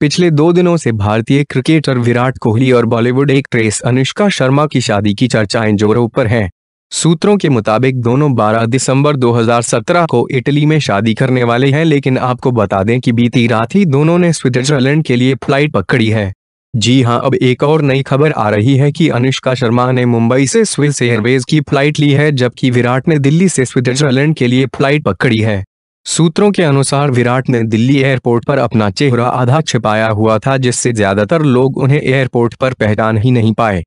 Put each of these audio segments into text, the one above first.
पिछले दो दिनों से भारतीय क्रिकेटर विराट कोहली और बॉलीवुड एक्ट्रेस अनुष्का शर्मा की शादी की चर्चाएं जोरों पर हैं सूत्रों के मुताबिक दोनों 12 दिसंबर 2017 को इटली में शादी करने वाले हैं लेकिन आपको बता दें कि बीती रात ही दोनों ने स्विट्जरलैंड के लिए फ्लाइट पकड़ी है जी हां अब एक और नई खबर आ रही है कि अनुष्का शर्मा ने मुंबई से स्विस एयरवेज की फ्लाइट ली है जबकि विराट ने दिल्ली से स्विट्जरलैंड के लिए फ्लाइट पकड़ी है सूत्रों के अनुसार विराट ने दिल्ली एयरपोर्ट पर अपना चेहरा आधा छिपाया हुआ था जिससे ज्यादातर लोग उन्हें एयरपोर्ट पर पहचान ही नहीं पाए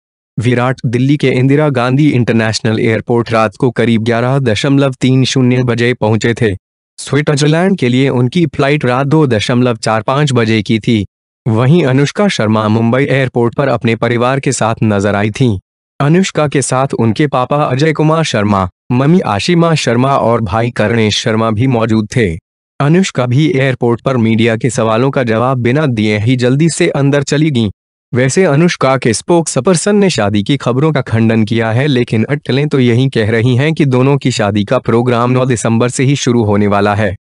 विराट दिल्ली के इंदिरा गांधी इंटरनेशनल एयरपोर्ट रात को करीब ग्यारह दशमलव तीन शून्य बजे पहुंचे थे स्विट्जरलैंड के लिए उनकी फ्लाइट रात दो दशमलव चार पाँच बजे की थी वहीं अनुष्का शर्मा मुंबई एयरपोर्ट पर अपने परिवार के साथ नजर आई थीं। अनुष्का के साथ उनके पापा अजय कुमार शर्मा मम्मी आशिमा शर्मा और भाई करणेश शर्मा भी मौजूद थे अनुष्का भी एयरपोर्ट पर मीडिया के सवालों का जवाब बिना दिए ही जल्दी से अंदर चली गई वैसे अनुष्का के स्पोक्सपर्सन ने शादी की खबरों का खंडन किया है लेकिन अटकलें तो यही कह रही हैं कि दोनों की शादी का प्रोग्राम 9 दिसंबर से ही शुरू होने वाला है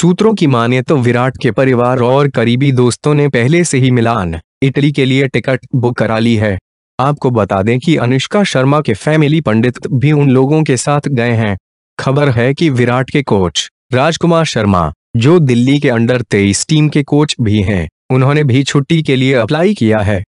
सूत्रों की माने तो विराट के परिवार और करीबी दोस्तों ने पहले से ही मिलान इटली के लिए टिकट बुक करा ली है आपको बता दें कि अनुष्का शर्मा के फैमिली पंडित भी उन लोगों के साथ गए हैं खबर है कि विराट के कोच राजकुमार शर्मा जो दिल्ली के अंडर तेईस टीम के कोच भी हैं उन्होंने भी छुट्टी के लिए अप्लाई किया है